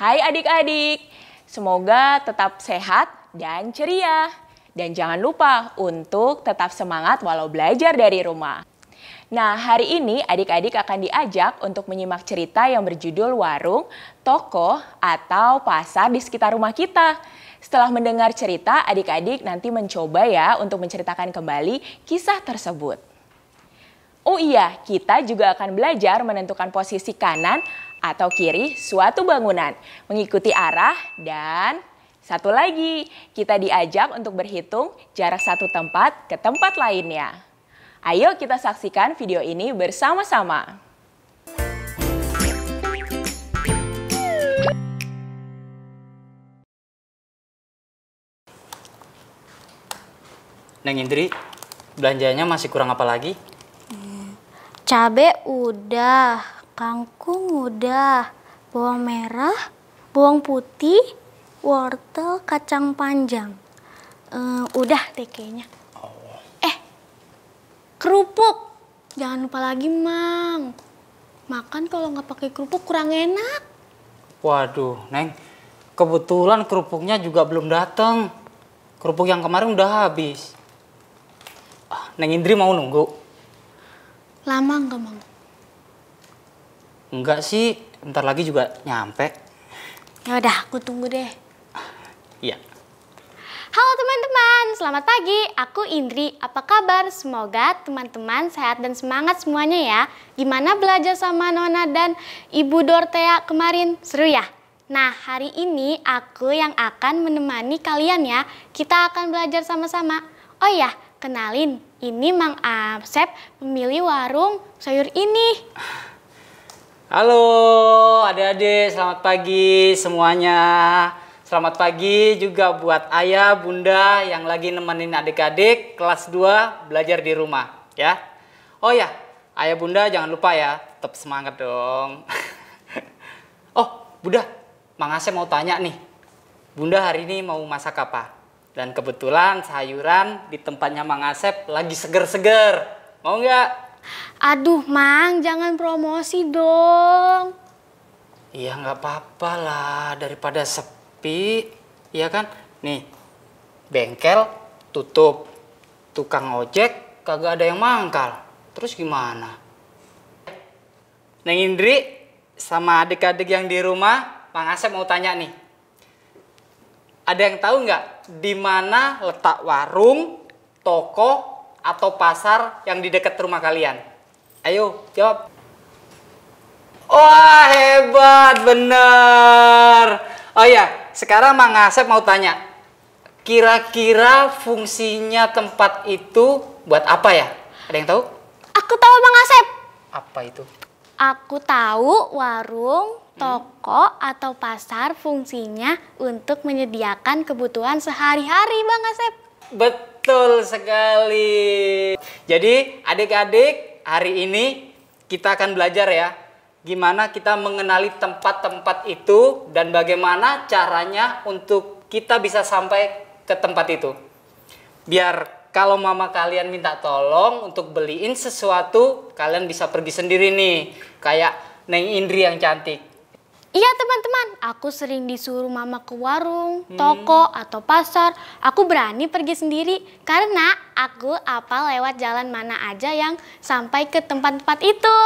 Hai adik-adik, semoga tetap sehat dan ceria. Dan jangan lupa untuk tetap semangat walau belajar dari rumah. Nah, hari ini adik-adik akan diajak untuk menyimak cerita yang berjudul Warung, Toko, atau Pasar di sekitar rumah kita. Setelah mendengar cerita, adik-adik nanti mencoba ya untuk menceritakan kembali kisah tersebut. Oh iya, kita juga akan belajar menentukan posisi kanan atau kiri suatu bangunan, mengikuti arah dan satu lagi, kita diajak untuk berhitung jarak satu tempat ke tempat lainnya. Ayo kita saksikan video ini bersama-sama. Neng Indri, belanjanya masih kurang apa lagi? Cabe udah, kangkung udah, bawang merah, bawang putih, wortel, kacang panjang. Uh, udah deh kayaknya. Oh. Eh, kerupuk. Jangan lupa lagi, Mang. Makan kalau nggak pakai kerupuk kurang enak. Waduh, Neng. Kebetulan kerupuknya juga belum datang. Kerupuk yang kemarin udah habis. Ah, Neng Indri mau nunggu. Lama nggak, Mang? Enggak sih, ntar lagi juga nyampe. Ya udah, aku tunggu deh. Iya. Halo teman-teman, selamat pagi. Aku Indri. Apa kabar? Semoga teman-teman sehat dan semangat semuanya ya. Gimana belajar sama Nona dan Ibu Dortea kemarin? Seru ya? Nah, hari ini aku yang akan menemani kalian ya. Kita akan belajar sama-sama. Oh ya, kenalin, ini Mang Asep, pemilih warung sayur ini. Halo adik-adik, selamat pagi semuanya. Selamat pagi juga buat ayah, bunda yang lagi nemenin adik-adik kelas 2 belajar di rumah ya. Oh ya, ayah bunda jangan lupa ya, tetap semangat dong. oh, bunda, Mang Asep mau tanya nih. Bunda hari ini mau masak apa? Dan kebetulan sayuran di tempatnya Mang Asep lagi seger-seger. Mau nggak? Aduh, Mang, jangan promosi dong. Iya, nggak apa-apa lah. Daripada sepi, iya kan? Nih, bengkel tutup. Tukang ojek kagak ada yang mangkal. Terus gimana? Neng Indri sama adik-adik yang di rumah, Mang Asep mau tanya nih. Ada yang tahu nggak di mana letak warung, toko, atau pasar yang di dekat rumah kalian? Ayo, jawab. Wah, hebat, bener. Oh ya, sekarang Mang Asep mau tanya. Kira-kira fungsinya tempat itu buat apa ya? Ada yang tahu? Aku tahu Mang Asep. Apa itu? Aku tahu warung, toko, hmm. atau pasar fungsinya untuk menyediakan kebutuhan sehari-hari Bang Asep. Betul Betul sekali. Jadi adik-adik hari ini kita akan belajar ya gimana kita mengenali tempat-tempat itu dan bagaimana caranya untuk kita bisa sampai ke tempat itu. Biar kalau mama kalian minta tolong untuk beliin sesuatu, kalian bisa pergi sendiri nih. Kayak Neng Indri yang cantik. Iya teman-teman, aku sering disuruh mama ke warung, hmm. toko, atau pasar. Aku berani pergi sendiri karena aku apa lewat jalan mana aja yang sampai ke tempat-tempat itu.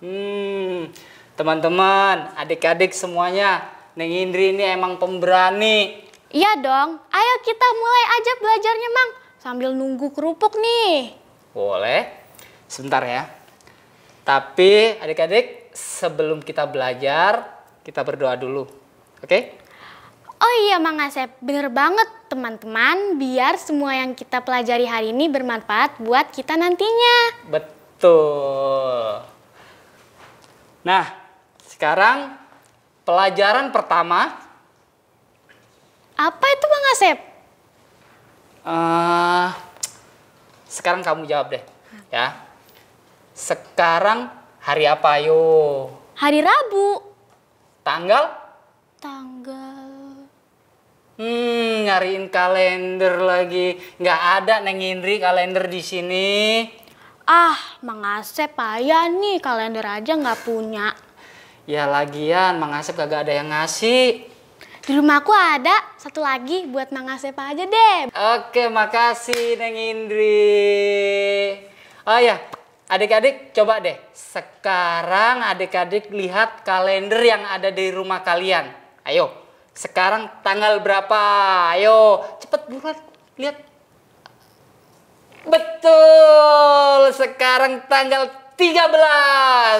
Hmm, teman-teman, adik-adik semuanya, Neng Indri ini emang pemberani. Iya dong, ayo kita mulai aja belajarnya Mang, sambil nunggu kerupuk nih. Boleh, sebentar ya. Tapi adik-adik, sebelum kita belajar, kita berdoa dulu. Oke? Okay? Oh iya Mang Asep, bener banget teman-teman biar semua yang kita pelajari hari ini bermanfaat buat kita nantinya. Betul. Nah, sekarang pelajaran pertama. Apa itu Mang Asep? Uh, sekarang kamu jawab deh, ya. Sekarang hari apa yo? Hari Rabu. Tanggal? Tanggal. Hmm, nyariin kalender lagi. Nggak ada Neng Indri kalender di sini. Ah, Mang Asep payah nih kalender aja nggak punya. Ya lagian, Mang Asep kagak ada yang ngasih. Di rumah aku ada satu lagi buat Mang Asep aja deh. Oke, makasih Neng Indri. Oh ya, Adik-adik coba deh, sekarang adik-adik lihat kalender yang ada di rumah kalian. Ayo, sekarang tanggal berapa? Ayo, cepet buruan, lihat. Betul, sekarang tanggal 13.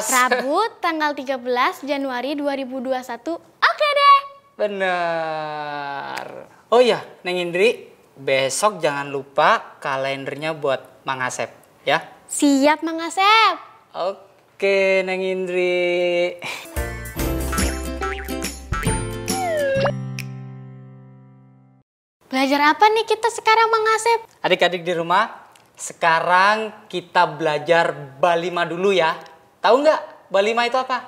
Rabu tanggal 13 Januari 2021. Oke deh. Benar. Oh iya, Neng Indri, besok jangan lupa kalendernya buat Mang Asep ya. Siap Mang Asep. Oke, Neng Indri. Belajar apa nih kita sekarang Mang Asep? Adik-adik di rumah, sekarang kita belajar balima dulu ya. Tahu nggak balima itu apa?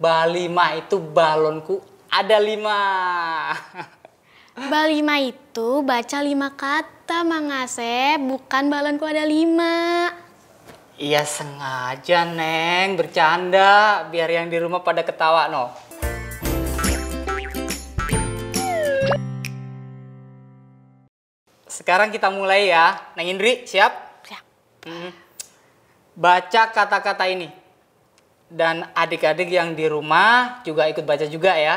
Balima itu balonku ada lima. Balima itu baca lima kata Mang Asep, bukan balonku ada lima. Iya sengaja Neng, bercanda biar yang di rumah pada ketawa no. Sekarang kita mulai ya. Neng Indri, siap? Siap. Hmm. Baca kata-kata ini. Dan adik-adik yang di rumah juga ikut baca juga ya.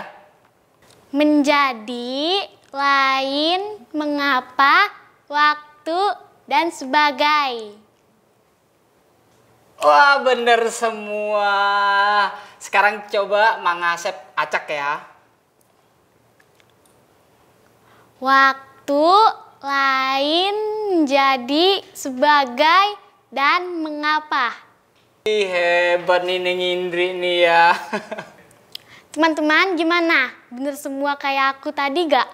Menjadi, lain, mengapa, waktu, dan sebagai. Wah bener semua. Sekarang coba Mang Asep acak ya. Waktu lain jadi sebagai dan mengapa. hebat nih Neng Indri nih ya. Teman-teman gimana? Bener semua kayak aku tadi gak?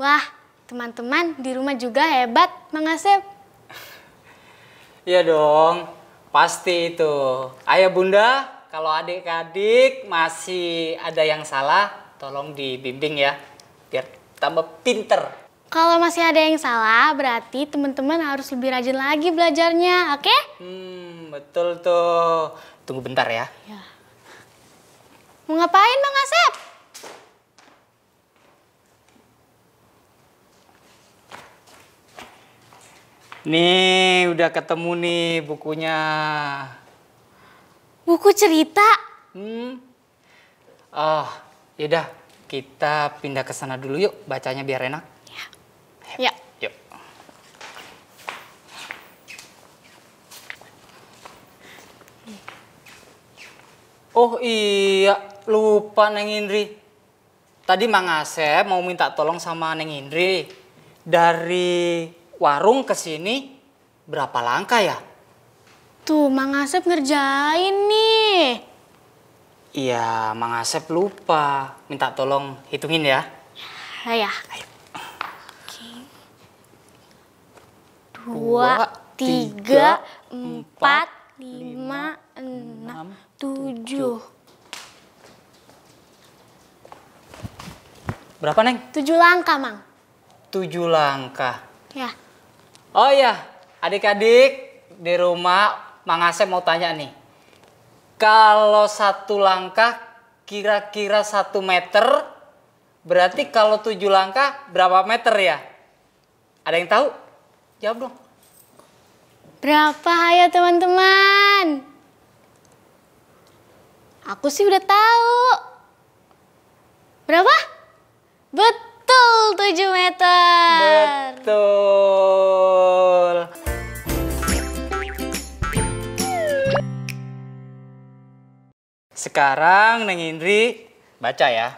Wah, teman-teman di rumah juga hebat Mang Iya dong, Pasti itu. Ayah bunda, kalau adik-adik masih ada yang salah, tolong dibimbing ya. Biar tambah pinter. Kalau masih ada yang salah, berarti teman-teman harus lebih rajin lagi belajarnya, oke? Okay? Hmm, betul tuh. Tunggu bentar ya. ya. Mau ngapain Bang Asep? Nih, udah ketemu nih bukunya. Buku cerita? Hmm. Oh, yaudah. Kita pindah ke sana dulu yuk. Bacanya biar enak. Ya. ya. Yuk. Oh iya, lupa Neng Indri. Tadi Mang Asep mau minta tolong sama Neng Indri dari warung ke sini berapa langkah ya? Tuh, Mang Asep ngerjain nih. Iya, Mang Asep lupa. Minta tolong hitungin ya. Ya, ya. Ayo. Oke. Dua, Dua tiga, tiga, empat, lima, enam, tujuh. Berapa, Neng? Tujuh langkah, Mang. Tujuh langkah. Ya. Oh iya, adik-adik di rumah Mang Asep mau tanya nih. Kalau satu langkah kira-kira satu meter, berarti kalau tujuh langkah berapa meter ya? Ada yang tahu? Jawab dong. Berapa ya teman-teman? Aku sih udah tahu. Berapa? Betul. Betul 7 meter. Betul. Sekarang Neng Indri baca ya.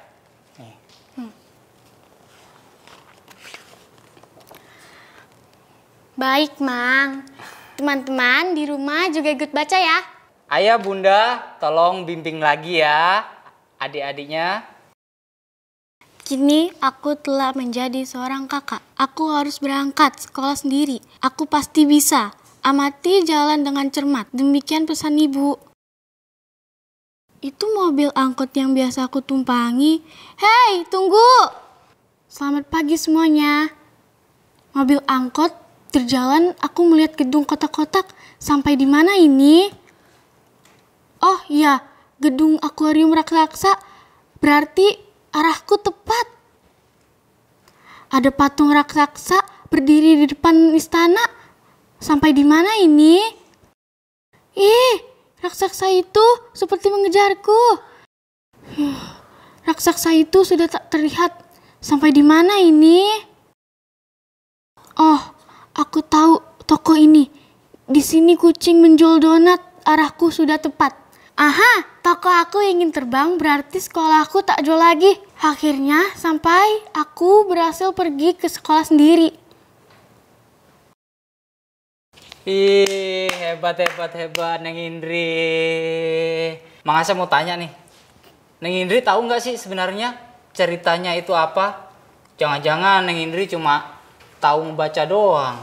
Baik, Mang. Teman-teman di rumah juga ikut baca ya. Ayah, Bunda, tolong bimbing lagi ya adik-adiknya. Kini aku telah menjadi seorang kakak. Aku harus berangkat sekolah sendiri. Aku pasti bisa. Amati jalan dengan cermat. Demikian pesan ibu. Itu mobil angkot yang biasa aku tumpangi. Hei, tunggu! Selamat pagi semuanya. Mobil angkot terjalan. aku melihat gedung kotak-kotak. Sampai di mana ini? Oh iya, gedung akuarium raksasa. Berarti Arahku tepat. Ada patung raksasa berdiri di depan istana. Sampai di mana ini? Ih, eh, raksasa itu seperti mengejarku. raksasa itu sudah tak terlihat. Sampai di mana ini? Oh, aku tahu toko ini. Di sini kucing menjual donat. Arahku sudah tepat. Aha, toko aku ingin terbang berarti sekolahku tak jual lagi. Akhirnya sampai aku berhasil pergi ke sekolah sendiri. Ih, hebat hebat hebat Neng Indri. Makasih mau tanya nih. Neng Indri tahu nggak sih sebenarnya ceritanya itu apa? Jangan-jangan Neng Indri cuma tahu membaca doang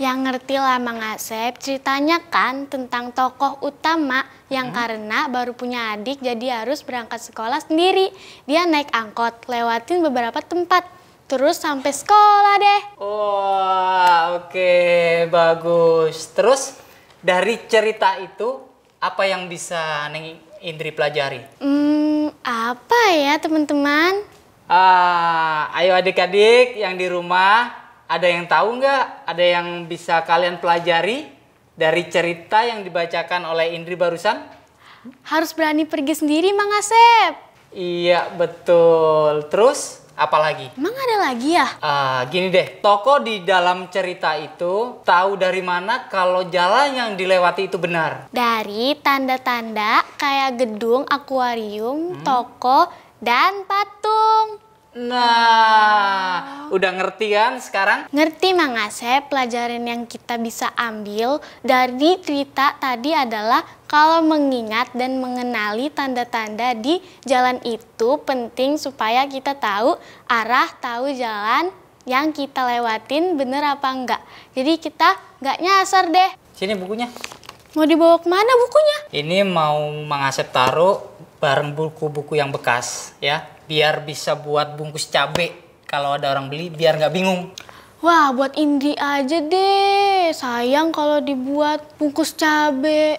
yang ngerti lah Mang Asep, ceritanya kan tentang tokoh utama yang hmm. karena baru punya adik jadi harus berangkat sekolah sendiri. Dia naik angkot, lewatin beberapa tempat, terus sampai sekolah deh. Wah, oh, oke, okay. bagus. Terus dari cerita itu apa yang bisa Neng Indri pelajari? Hmm, apa ya teman-teman? Ah, ayo adik-adik yang di rumah ada yang tahu nggak? Ada yang bisa kalian pelajari dari cerita yang dibacakan oleh Indri barusan? Harus berani pergi sendiri, Mang Asep. Iya, betul. Terus, apa lagi? Emang ada lagi ya? Uh, gini deh, toko di dalam cerita itu tahu dari mana kalau jalan yang dilewati itu benar? Dari tanda-tanda kayak gedung, akuarium, hmm. toko, dan patung. Nah, oh. udah ngerti kan sekarang? Ngerti Mang Asep, pelajaran yang kita bisa ambil dari cerita tadi adalah kalau mengingat dan mengenali tanda-tanda di jalan itu penting supaya kita tahu arah, tahu jalan yang kita lewatin bener apa enggak. Jadi kita enggak nyasar deh. Sini bukunya. Mau dibawa kemana bukunya? Ini mau Mang taruh bareng buku-buku yang bekas ya biar bisa buat bungkus cabe kalau ada orang beli biar nggak bingung. Wah, buat Indri aja deh. Sayang kalau dibuat bungkus cabe.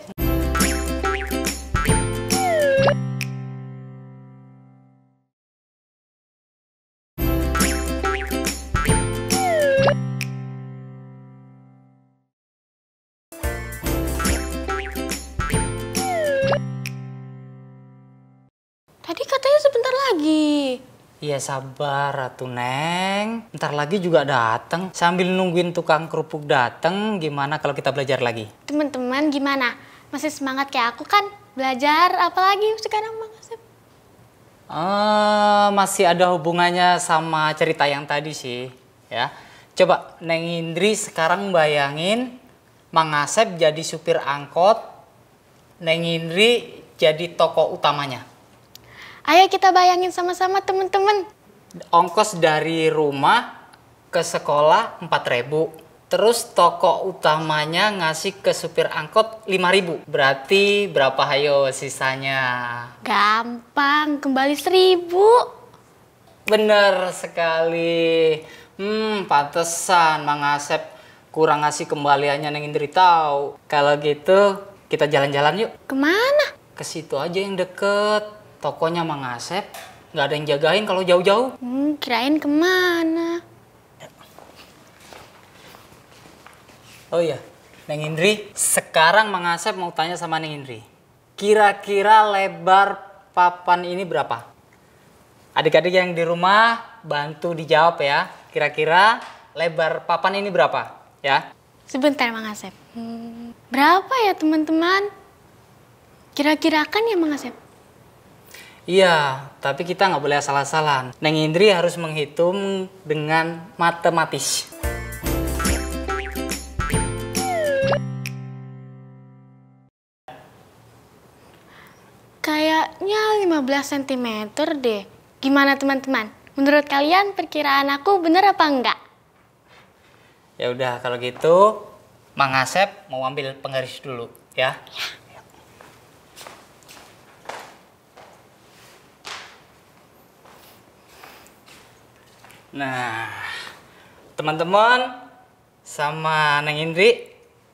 Ya sabar atuh Neng. Ntar lagi juga dateng. Sambil nungguin tukang kerupuk dateng, gimana kalau kita belajar lagi? Teman-teman gimana? Masih semangat kayak aku kan? Belajar apalagi sekarang Bang Asep? Uh, masih ada hubungannya sama cerita yang tadi sih. ya. Coba Neng Indri sekarang bayangin Mang Asep jadi supir angkot, Neng Indri jadi toko utamanya. Ayo kita bayangin sama-sama teman-teman. Ongkos dari rumah ke sekolah 4000 Terus toko utamanya ngasih ke supir angkot 5000 Berarti berapa hayo sisanya? Gampang, kembali 1000 Bener sekali. Hmm, pantesan Mang Asep kurang ngasih kembaliannya neng Indri tahu. Kalau gitu, kita jalan-jalan yuk. Kemana? Ke situ aja yang deket Tokonya Mang Asep, nggak ada yang jagain kalau jauh-jauh. Hmm, kirain kemana? Oh iya, Neng Indri, sekarang Mang Asep mau tanya sama Neng Indri. Kira-kira lebar papan ini berapa? Adik-adik yang di rumah bantu dijawab ya. Kira-kira lebar papan ini berapa? Ya. Sebentar Mang Asep. Hmm, berapa ya teman-teman? Kira-kira kan ya Mang Asep? Iya, tapi kita nggak boleh asal-asalan. Neng Indri harus menghitung dengan matematis. Kayaknya 15 cm deh. Gimana teman-teman? Menurut kalian perkiraan aku bener apa enggak? Ya udah kalau gitu Mang Asep mau ambil penggaris dulu ya. ya. Nah, teman-teman sama Neng Indri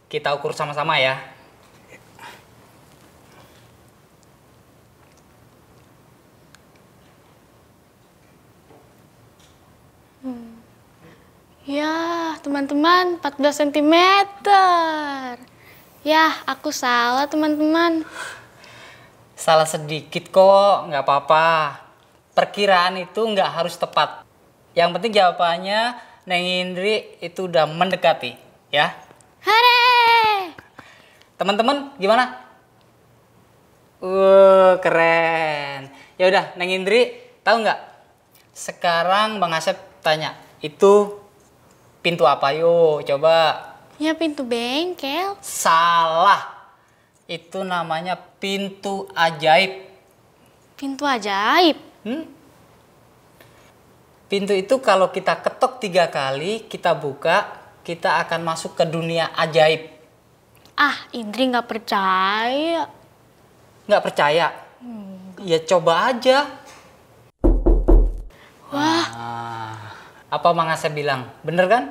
kita ukur sama-sama ya. Hmm. Ya, teman-teman, 14 cm. Ya, aku salah, teman-teman. Salah sedikit kok, nggak apa-apa. Perkiraan itu nggak harus tepat yang penting jawabannya Neng Indri itu udah mendekati, ya. Hore! Teman-teman gimana? Uh, keren. Ya udah, Neng Indri tahu nggak? Sekarang Bang Asep tanya, itu pintu apa yo? Coba. Ya pintu bengkel. Salah. Itu namanya pintu ajaib. Pintu ajaib. Hmm? Pintu itu kalau kita ketok tiga kali, kita buka, kita akan masuk ke dunia ajaib. Ah, Indri nggak percaya. Nggak percaya? Hmm. Ya coba aja. Wah. Nah, apa Mang Asep bilang? Bener kan?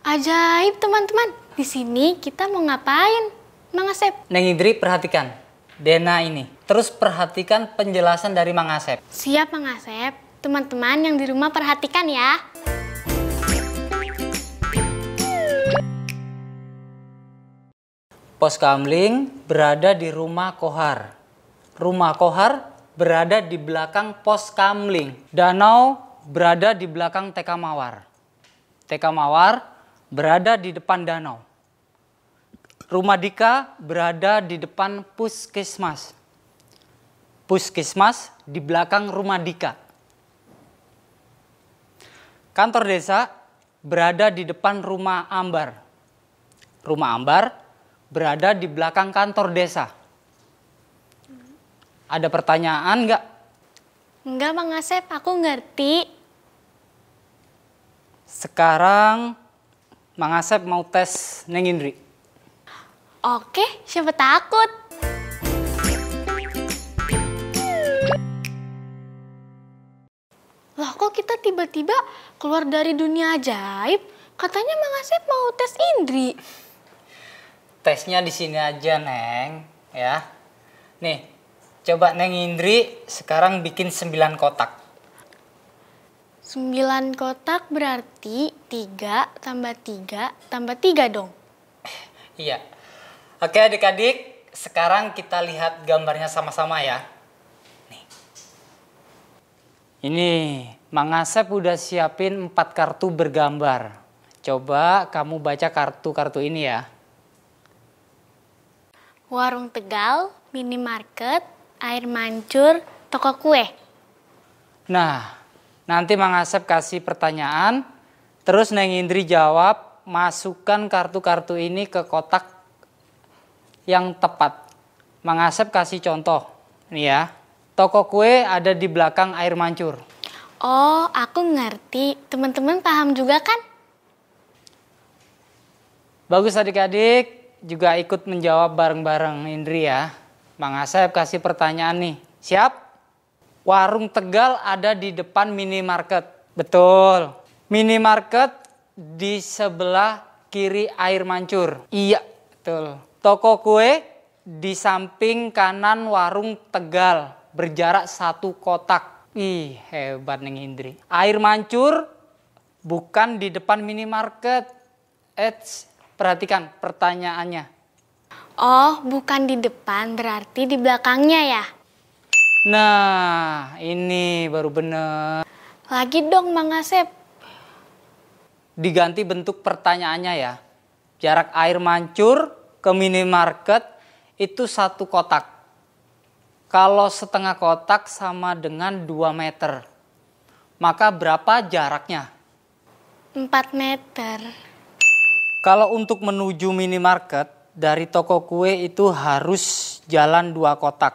Ajaib teman-teman. Di sini kita mau ngapain, Mang Asep? Neng Indri perhatikan. Dena ini. Terus perhatikan penjelasan dari Mang Asep. Siap, Mang Asep. Teman-teman yang di rumah perhatikan ya. Pos Kamling berada di rumah Kohar. Rumah Kohar berada di belakang pos Kamling. Danau berada di belakang TK Mawar. TK Mawar berada di depan danau. Rumah Dika berada di depan puskesmas. Puskesmas di belakang rumah Dika. Kantor desa berada di depan rumah Ambar. Rumah Ambar berada di belakang kantor desa. Ada pertanyaan nggak? Enggak, Bang Asep. Aku ngerti. Sekarang Mang Asep mau tes Neng Indri. Oke, siapa takut? Lah kok kita tiba-tiba keluar dari dunia ajaib? Katanya Mang Asep mau tes Indri. Tesnya di sini aja, Neng. Ya. Nih, coba Neng Indri sekarang bikin sembilan kotak. sembilan kotak berarti tiga tambah tiga tambah tiga dong. Iya. Oke adik-adik, sekarang kita lihat gambarnya sama-sama ya. Ini, Mang Asep udah siapin empat kartu bergambar. Coba kamu baca kartu-kartu ini ya. Warung Tegal, minimarket, air mancur, toko kue. Nah, nanti Mang Asep kasih pertanyaan, terus Neng Indri jawab, masukkan kartu-kartu ini ke kotak yang tepat. Mang Asep kasih contoh, nih ya. Toko kue ada di belakang air mancur. Oh, aku ngerti. Teman-teman paham juga kan? Bagus adik-adik juga ikut menjawab bareng-bareng Indri ya. Mang Asep kasih pertanyaan nih. Siap? Warung Tegal ada di depan minimarket. Betul. Minimarket di sebelah kiri air mancur. Iya, betul. Toko kue di samping kanan warung Tegal berjarak satu kotak. Ih, hebat Neng Indri. Air mancur bukan di depan minimarket. Eits, perhatikan pertanyaannya. Oh, bukan di depan, berarti di belakangnya ya? Nah, ini baru bener. Lagi dong, Mang Asep. Diganti bentuk pertanyaannya ya. Jarak air mancur ke minimarket itu satu kotak. Kalau setengah kotak sama dengan 2 meter, maka berapa jaraknya? 4 meter. Kalau untuk menuju minimarket, dari toko kue itu harus jalan dua kotak.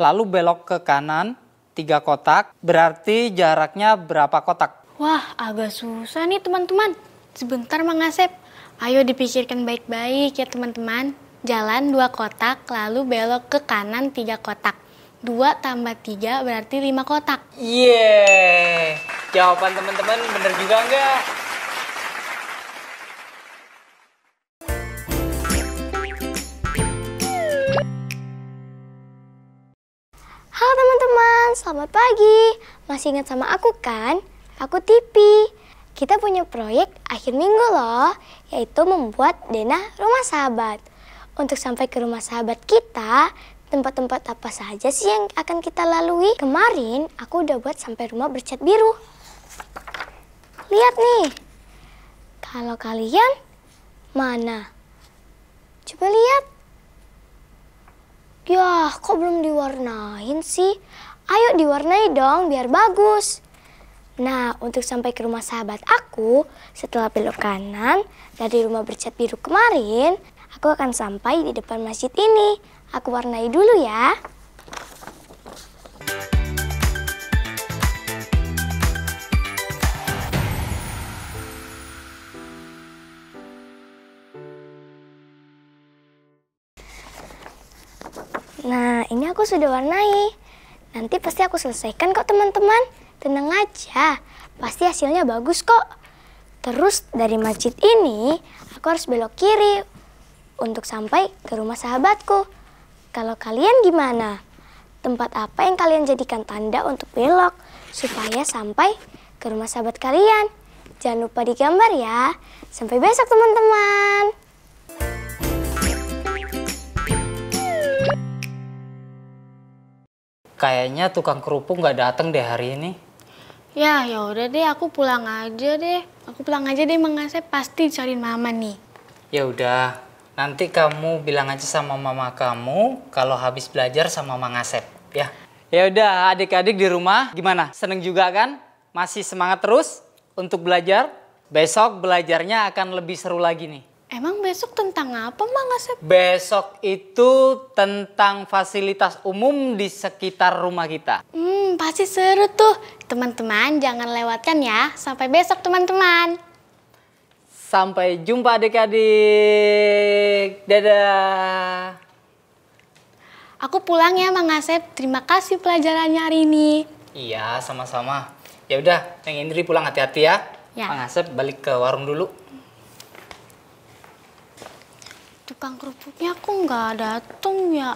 Lalu belok ke kanan, tiga kotak, berarti jaraknya berapa kotak? Wah, agak susah nih teman-teman. Sebentar Mang Asep. Ayo dipikirkan baik-baik ya teman-teman. Jalan dua kotak, lalu belok ke kanan tiga kotak. Dua tambah tiga berarti lima kotak. yeah. Jawaban teman-teman bener juga enggak? Halo teman-teman, selamat pagi. Masih ingat sama aku kan? Aku Tipi kita punya proyek akhir minggu loh, yaitu membuat denah rumah sahabat. Untuk sampai ke rumah sahabat kita, tempat-tempat apa saja sih yang akan kita lalui? Kemarin aku udah buat sampai rumah bercat biru. Lihat nih. Kalau kalian mana? Coba lihat. Yah, kok belum diwarnain sih? Ayo diwarnai dong biar bagus. Nah, untuk sampai ke rumah sahabat aku, setelah belok kanan dari rumah bercat biru kemarin, Aku akan sampai di depan masjid ini. Aku warnai dulu ya. Nah, ini aku sudah warnai. Nanti pasti aku selesaikan kok teman-teman. Tenang aja, pasti hasilnya bagus kok. Terus dari masjid ini, aku harus belok kiri untuk sampai ke rumah sahabatku. Kalau kalian gimana? Tempat apa yang kalian jadikan tanda untuk belok supaya sampai ke rumah sahabat kalian? Jangan lupa digambar ya. Sampai besok teman-teman. Kayaknya tukang kerupuk nggak datang deh hari ini. Ya, ya udah deh, aku pulang aja deh. Aku pulang aja deh, mengasih pasti cariin Mama nih. Ya udah, Nanti kamu bilang aja sama mama kamu kalau habis belajar sama Mang Asep, ya. Ya udah, adik-adik di rumah gimana? Seneng juga kan? Masih semangat terus untuk belajar? Besok belajarnya akan lebih seru lagi nih. Emang besok tentang apa, Mang Asep? Besok itu tentang fasilitas umum di sekitar rumah kita. Hmm, pasti seru tuh. Teman-teman jangan lewatkan ya. Sampai besok, teman-teman. Sampai jumpa adik-adik. Dadah. Aku pulang ya Mang Asep. Terima kasih pelajarannya hari ini. Iya, sama-sama. Ya udah, Neng Indri pulang hati-hati ya. ya. Mang Asep balik ke warung dulu. Tukang kerupuknya kok nggak datang ya?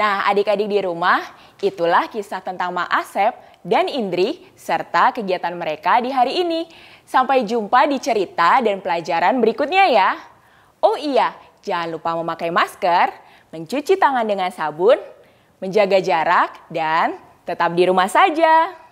Nah, adik-adik di rumah, itulah kisah tentang Mang Asep dan Indri serta kegiatan mereka di hari ini. Sampai jumpa di cerita dan pelajaran berikutnya ya. Oh iya, jangan lupa memakai masker, mencuci tangan dengan sabun, menjaga jarak, dan tetap di rumah saja.